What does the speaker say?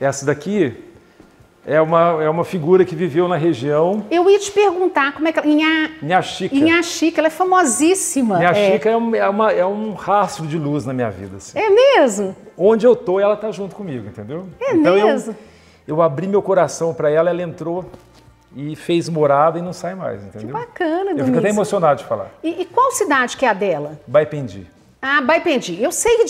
Essa daqui é uma, é uma figura que viveu na região. Eu ia te perguntar como é que ela. Chica. Inhaxica. Chica, ela é famosíssima. Inhaxica é. Chica É, um, é, uma, é um rastro de luz na minha vida. Assim. É mesmo? Onde eu tô, ela tá junto comigo, entendeu? É então, mesmo? Eu, eu abri meu coração para ela, ela entrou e fez morada e não sai mais, entendeu? Que bacana, Eu fico até emocionado de falar. E, e qual cidade que é a dela? Baipendi. Ah, Baipendi. Eu sei de